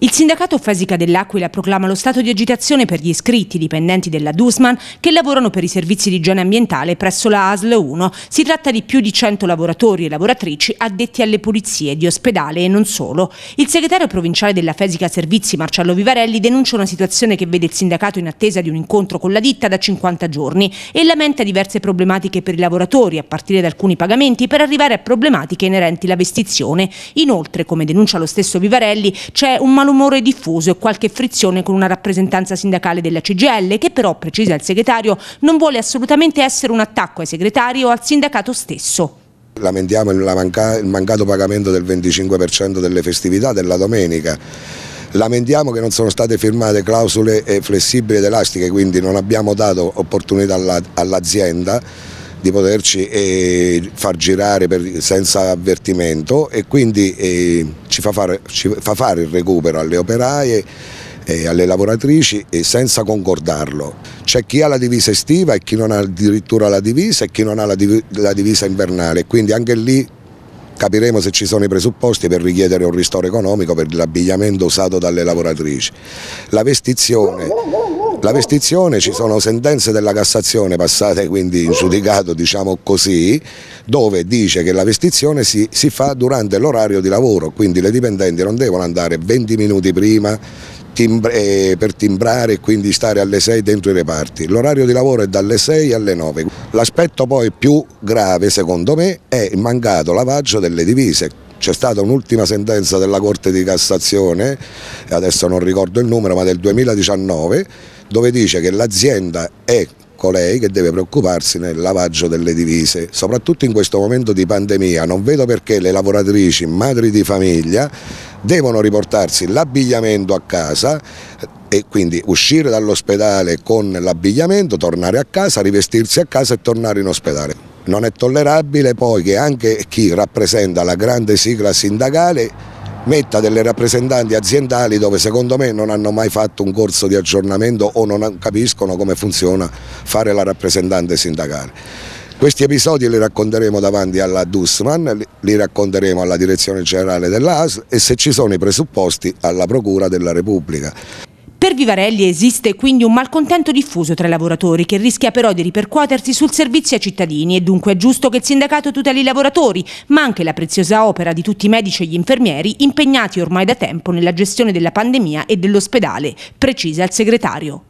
Il sindacato Fasica dell'Aquila proclama lo stato di agitazione per gli iscritti dipendenti della Dusman che lavorano per i servizi di igiene ambientale presso la ASL 1. Si tratta di più di 100 lavoratori e lavoratrici addetti alle pulizie di ospedale e non solo. Il segretario provinciale della Fesica Servizi Marcello Vivarelli denuncia una situazione che vede il sindacato in attesa di un incontro con la ditta da 50 giorni e lamenta diverse problematiche per i lavoratori a partire da alcuni pagamenti per arrivare a problematiche inerenti alla vestizione. Inoltre, come denuncia lo stesso Vivarelli, c'è un malo malumore diffuso e qualche frizione con una rappresentanza sindacale della CGL che però, precisa il segretario, non vuole assolutamente essere un attacco ai segretari o al sindacato stesso. Lamentiamo il, manca il mancato pagamento del 25% delle festività della domenica. Lamentiamo che non sono state firmate clausole flessibili ed elastiche, quindi non abbiamo dato opportunità all'azienda di poterci eh, far girare per, senza avvertimento e quindi eh, ci, fa fare, ci, fa fare, il recupero alle operaie e eh, alle lavoratrici e senza concordarlo. C'è chi ha la divisa estiva e chi non ha addirittura la divisa e chi non ha la, div la divisa invernale, quindi anche lì capiremo se ci sono i presupposti per richiedere un ristoro economico per l'abbigliamento usato dalle lavoratrici. La vestizione la vestizione ci sono sentenze della Cassazione passate quindi in giudicato, diciamo così, dove dice che la vestizione si, si fa durante l'orario di lavoro, quindi le dipendenti non devono andare 20 minuti prima eh, per timbrare e quindi stare alle 6 dentro i reparti. L'orario di lavoro è dalle 6 alle 9. L'aspetto poi più grave secondo me è il mancato lavaggio delle divise. C'è stata un'ultima sentenza della Corte di Cassazione, adesso non ricordo il numero, ma del 2019, dove dice che l'azienda è colei che deve preoccuparsi nel lavaggio delle divise, soprattutto in questo momento di pandemia, non vedo perché le lavoratrici, madri di famiglia, devono riportarsi l'abbigliamento a casa e quindi uscire dall'ospedale con l'abbigliamento, tornare a casa, rivestirsi a casa e tornare in ospedale. Non è tollerabile poi che anche chi rappresenta la grande sigla sindacale metta delle rappresentanti aziendali dove secondo me non hanno mai fatto un corso di aggiornamento o non capiscono come funziona fare la rappresentante sindacale. Questi episodi li racconteremo davanti alla Dussman, li racconteremo alla Direzione Generale dell'AS e se ci sono i presupposti alla Procura della Repubblica. Vivarelli esiste quindi un malcontento diffuso tra i lavoratori che rischia però di ripercuotersi sul servizio ai cittadini e dunque è giusto che il sindacato tuteli i lavoratori, ma anche la preziosa opera di tutti i medici e gli infermieri impegnati ormai da tempo nella gestione della pandemia e dell'ospedale, precisa il segretario.